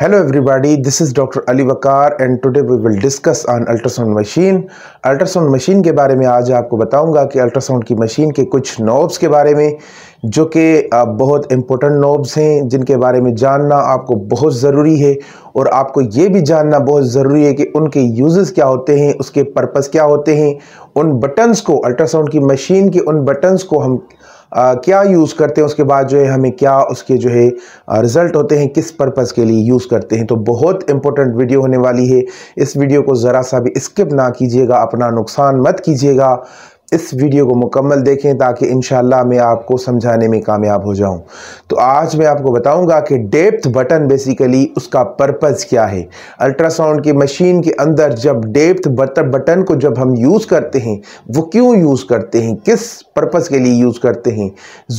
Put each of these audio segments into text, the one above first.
Hello everybody, this is Dr. Ali Bakar and today we will discuss on ultrasound machine. Ultrasound machine के बारे में आज आपको बताऊंगा कि ultrasound की machine के कुछ knobs के बारे में जो कि बहुत important knobs हैं जिनके बारे में जानना आपको बहुत ज़रूरी है और आपको ये भी जानना बहुत ज़रूरी है कि उनके यूजेस क्या होते हैं उसके पर्पस क्या होते हैं उन बटन्स को अल्ट्रासाउंड की मशीन के उन बटन्स को हम आ, क्या यूज़ करते हैं उसके बाद जो है हमें क्या उसके जो है रिज़ल्ट होते हैं किस पर्पज़ के लिए यूज़ करते हैं तो बहुत इंपॉर्टेंट वीडियो होने वाली है इस वीडियो को ज़रा सा भी स्किप ना कीजिएगा अपना नुकसान मत कीजिएगा इस वीडियो को मुकम्मल देखें ताकि इन मैं आपको समझाने में कामयाब हो जाऊं तो आज मैं आपको बताऊंगा कि डेप्थ बटन बेसिकली उसका पर्पज़ क्या है अल्ट्रासाउंड की मशीन के अंदर जब डेप्थ बटन को जब हम यूज़ करते हैं वो क्यों यूज़ करते हैं किस पर्पज़ के लिए यूज़ करते हैं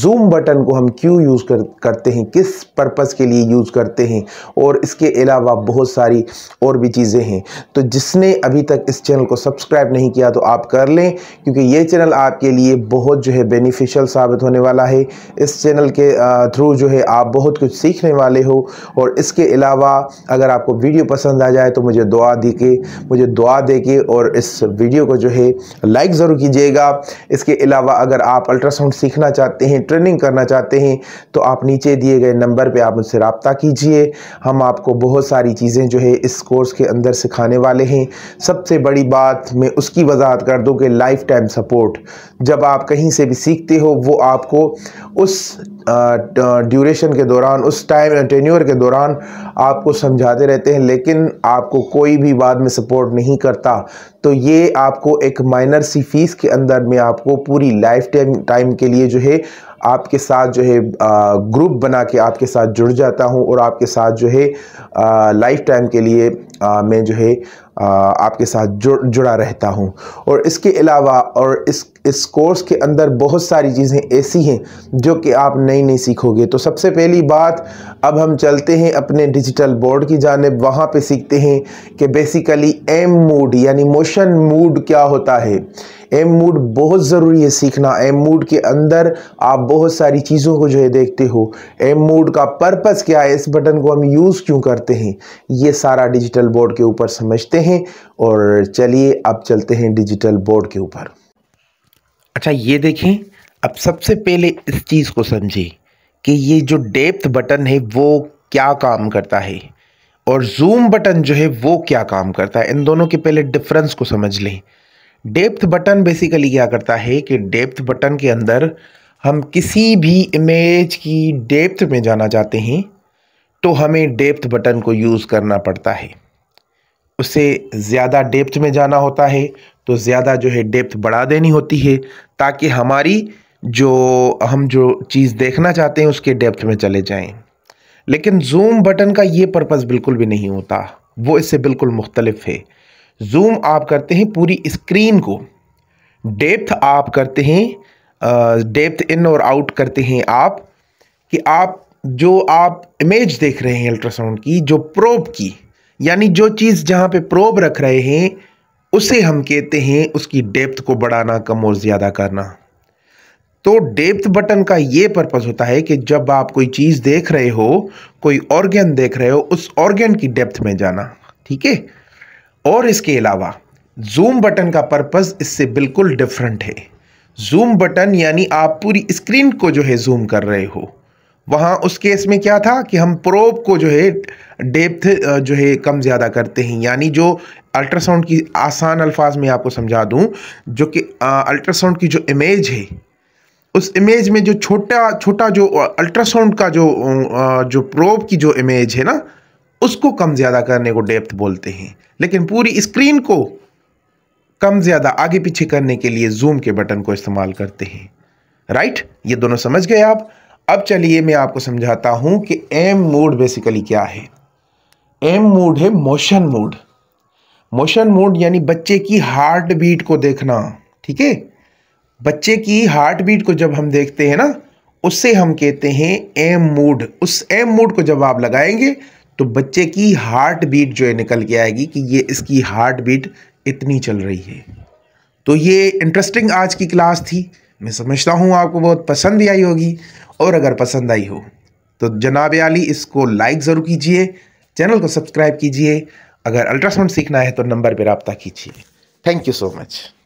जूम बटन को हम क्यों यूज़ कर, करते हैं किस पर्पज़ के लिए यूज़ करते हैं और इसके अलावा बहुत सारी और भी चीज़ें हैं तो जिसने अभी तक इस चैनल को सब्सक्राइब नहीं किया तो आप कर लें क्योंकि ये ये चैनल आपके लिए बहुत जो है बेनिफिशियल साबित होने वाला है इस चैनल के थ्रू जो है आप बहुत कुछ सीखने वाले हो और इसके अलावा अगर आपको वीडियो पसंद आ जाए तो मुझे दुआ दी के मुझे दुआ दे के और इस वीडियो को जो है लाइक ज़रूर कीजिएगा इसके अलावा अगर आप अल्ट्रासाउंड सीखना चाहते हैं ट्रेनिंग करना चाहते हैं तो आप नीचे दिए गए नंबर पर आप मुझसे रबता कीजिए हम आपको बहुत सारी चीज़ें जो है इस कोर्स के अंदर सिखाने वाले हैं सबसे बड़ी बात मैं उसकी वजाहत कर दूँ कि लाइफ टाइम सब सपोर्ट जब आप कहीं से भी सीखते हो वो आपको उस ड्यूरेशन के दौरान उस टाइम टेन्यूअर के दौरान आपको समझाते रहते हैं लेकिन आपको कोई भी बाद में सपोर्ट नहीं करता तो ये आपको एक माइनर सी फीस के अंदर में आपको पूरी लाइफ टाइम टाइम के लिए जो है आपके साथ जो है ग्रुप बना के आपके साथ जुड़ जाता हूँ और आपके साथ जो है लाइफ टाइम के लिए आ, मैं जो है आ, आपके साथ जुड़ जुड़ा रहता हूँ और इसके अलावा और इस इस कोर्स के अंदर बहुत सारी चीज़ें ऐसी हैं जो कि आप नई नई सीखोगे तो सबसे पहली बात अब हम चलते हैं अपने डिजिटल बोर्ड की जानब वहाँ पे सीखते हैं कि बेसिकली एम मूड यानी मोशन मूड क्या होता है एम मूड बहुत ज़रूरी है सीखना एम मूड के अंदर आप बहुत सारी चीज़ों को जो है देखते हो एम मूड का पर्पज़ क्या है इस बटन को हम यूज़ क्यों करते हैं ये सारा डिजिटल बोर्ड के ऊपर समझते हैं और चलिए अब चलते हैं डिजिटल बोर्ड के ऊपर अच्छा ये देखें अब सबसे पहले इस चीज़ को समझें कि ये जो डेप्थ बटन है वो क्या काम करता है और जूम बटन जो है वो क्या काम करता है इन दोनों के पहले डिफरेंस को समझ लें डेप्थ बटन बेसिकली क्या करता है कि डेप्थ बटन के अंदर हम किसी भी इमेज की डेप्थ में जाना चाहते हैं तो हमें डेप्थ बटन को यूज़ करना पड़ता है उससे ज़्यादा डेप्थ में जाना होता है तो ज़्यादा जो है डेप्थ बढ़ा देनी होती है ताकि हमारी जो हम जो चीज़ देखना चाहते हैं उसके डेप्थ में चले जाएं लेकिन जूम बटन का ये पर्पस बिल्कुल भी नहीं होता वो इससे बिल्कुल मुख्तलफ है जूम आप करते हैं पूरी स्क्रीन को डेप्थ आप करते हैं डेप्थ इन और आउट करते हैं आप कि आप जो आप इमेज देख रहे हैं अल्ट्रासाउंड की जो प्रोब की यानी जो चीज़ जहाँ पे प्रोब रख रहे हैं उसे हम कहते हैं उसकी डेप्थ को बढ़ाना कम और ज़्यादा करना तो डेप्थ बटन का ये पर्पज़ होता है कि जब आप कोई चीज़ देख रहे हो कोई ऑर्गेन देख रहे हो उस ऑर्गेन की डेप्थ में जाना ठीक है और इसके अलावा जूम बटन का पर्पज़ इससे बिल्कुल डिफरेंट है जूम बटन यानी आप पूरी स्क्रीन को जो है जूम कर रहे हो वहाँ उस केस में क्या था कि हम प्रोब को जो है डेप्थ जो है कम ज़्यादा करते हैं यानी जो अल्ट्रासाउंड की आसान अल्फाज में आपको समझा दूँ जो कि अल्ट्रासाउंड की जो इमेज है उस इमेज में जो छोटा छोटा जो अल्ट्रासाउंड का जो जो प्रोब की जो इमेज है ना उसको कम ज़्यादा करने को डेप्थ बोलते हैं लेकिन पूरी स्क्रीन को कम ज़्यादा आगे पीछे करने के लिए जूम के बटन को इस्तेमाल करते हैं राइट ये दोनों समझ गए आप अब चलिए मैं आपको समझाता हूँ कि एम मोड बेसिकली क्या है एम मोड है मोशन मोड मोशन मोड यानी बच्चे की हार्ट बीट को देखना ठीक है बच्चे की हार्ट बीट को जब हम देखते हैं ना उससे हम कहते हैं एम मूड उस एम मूड को जब आप लगाएंगे तो बच्चे की हार्ट बीट जो है निकल के आएगी कि ये इसकी हार्ट बीट इतनी चल रही है तो ये इंटरेस्टिंग आज की क्लास थी मैं समझता हूँ आपको बहुत पसंद भी आई होगी और अगर पसंद आई हो तो जनाब आली इसको लाइक ज़रूर कीजिए चैनल को सब्सक्राइब कीजिए अगर अल्ट्रासाउंड सीखना है तो नंबर पर रबता कीजिए थैंक यू सो मच